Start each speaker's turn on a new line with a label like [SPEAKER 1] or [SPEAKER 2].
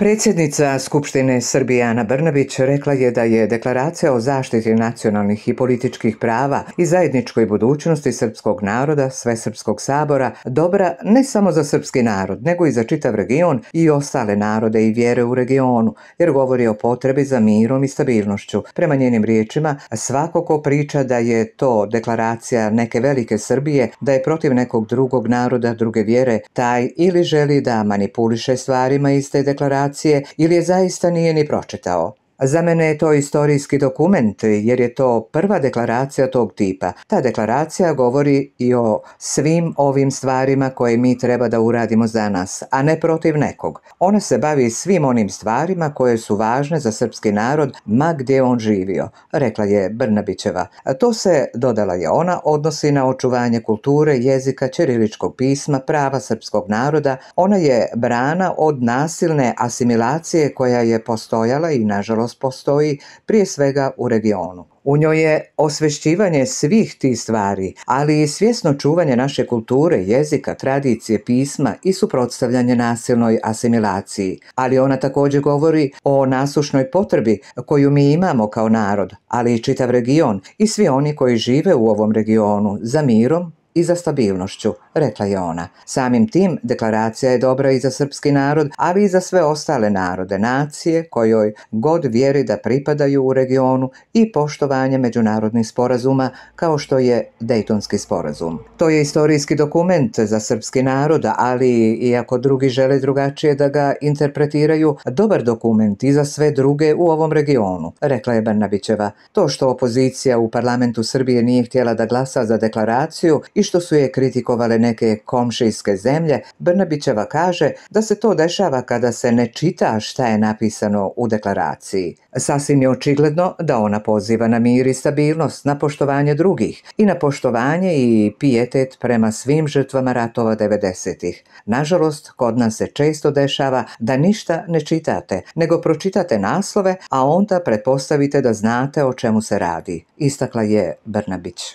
[SPEAKER 1] Predsjednica Skupštine Srbije Ana Brnabić rekla je da je deklaracija o zaštiti nacionalnih i političkih prava i zajedničkoj budućnosti srpskog naroda, Svesrpskog sabora, dobra ne samo za srpski narod, nego i za čitav region i ostale narode i vjere u regionu, jer govori o potrebi za mirom i stabilnošću. Prema njenim riječima, svako ko priča da je to deklaracija neke velike Srbije, da je protiv nekog drugog naroda, druge vjere, taj ili želi da manipuliše stvarima iz te deklaracije, ili je zaista nije ni pročitao. Za mene je to istorijski dokument jer je to prva deklaracija tog tipa. Ta deklaracija govori i o svim ovim stvarima koje mi treba da uradimo za nas, a ne protiv nekog. Ona se bavi svim onim stvarima koje su važne za srpski narod, ma gdje on živio, rekla je Brnabićeva. To se, dodala je ona, odnosi na očuvanje kulture, jezika, ćiriličkog pisma, prava srpskog naroda. Ona je brana od nasilne asimilacije koja je postojala i nažalost postoji prije svega u regionu. U njoj je osvešćivanje svih tih stvari, ali i svjesno čuvanje naše kulture, jezika, tradicije, pisma i suprotstavljanje nasilnoj asimilaciji. Ali ona također govori o nasušnoj potrebi koju mi imamo kao narod, ali i čitav region i svi oni koji žive u ovom regionu za mirom, i za stabilnošću, rekla je ona. Samim tim, deklaracija je dobra i za srpski narod, ali i za sve ostale narode, nacije, kojoj god vjeri da pripadaju u regionu i poštovanje međunarodnih sporazuma kao što je Dejtonski sporazum. To je istorijski dokument za srpski narod, ali iako drugi žele drugačije da ga interpretiraju, dobar dokument i za sve druge u ovom regionu, rekla je Barnabićeva. To što opozicija u parlamentu Srbije nije htjela da glasa za deklaraciju i što su je kritikovale neke komšijske zemlje, Brnabićeva kaže da se to dešava kada se ne čita šta je napisano u deklaraciji. Sasvim je očigledno da ona poziva na mir i stabilnost, na poštovanje drugih i na poštovanje i pijetet prema svim žrtvama ratova 90-ih. Nažalost, kod nas se često dešava da ništa ne čitate, nego pročitate naslove, a onda pretpostavite da znate o čemu se radi, istakla je Brnabić.